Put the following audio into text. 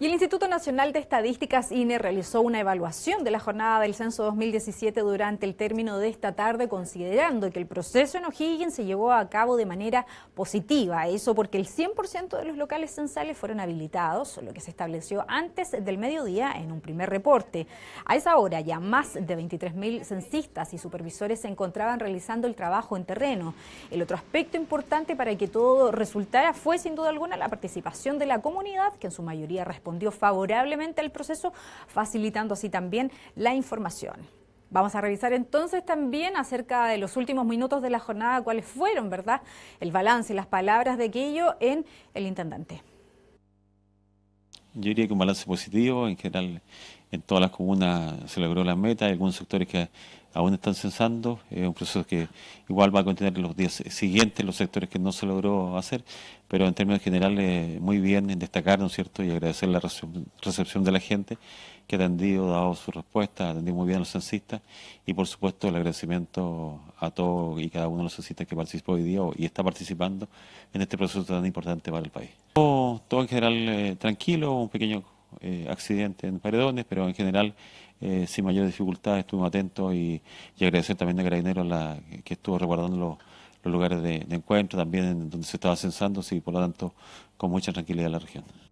Y el Instituto Nacional de Estadísticas INE realizó una evaluación de la jornada del censo 2017 durante el término de esta tarde, considerando que el proceso en O'Higgins se llevó a cabo de manera positiva. Eso porque el 100% de los locales censales fueron habilitados, lo que se estableció antes del mediodía en un primer reporte. A esa hora ya más de 23.000 censistas y supervisores se encontraban realizando el trabajo en terreno. El otro aspecto importante para que todo resultara fue sin duda alguna la participación de la comunidad, que en su mayoría respondió respondió favorablemente al proceso, facilitando así también la información. Vamos a revisar entonces también acerca de los últimos minutos de la jornada, cuáles fueron, ¿verdad? El balance y las palabras de aquello en el intendente. Yo diría que un balance positivo, en general en todas las comunas se logró la meta, hay algunos sectores que aún están censando, es un proceso que igual va a continuar los días siguientes, los sectores que no se logró hacer, pero en términos generales muy bien en destacar, ¿no cierto?, y agradecer la recepción de la gente que ha atendido, dado su respuesta, ha atendido muy bien a los censistas y por supuesto el agradecimiento a todos y cada uno de los censistas que participó hoy día y está participando en este proceso tan importante para el país. Todo, en general eh, tranquilo, un pequeño eh, en paredones, pero en general eh, sin mayor dificultad estuvimos atentos y, agradecer también a Carabineros la, que estuvo resguardando los, lugares de, de, encuentro, también en donde se estaba censando, y por lo tanto con mucha tranquilidad la región.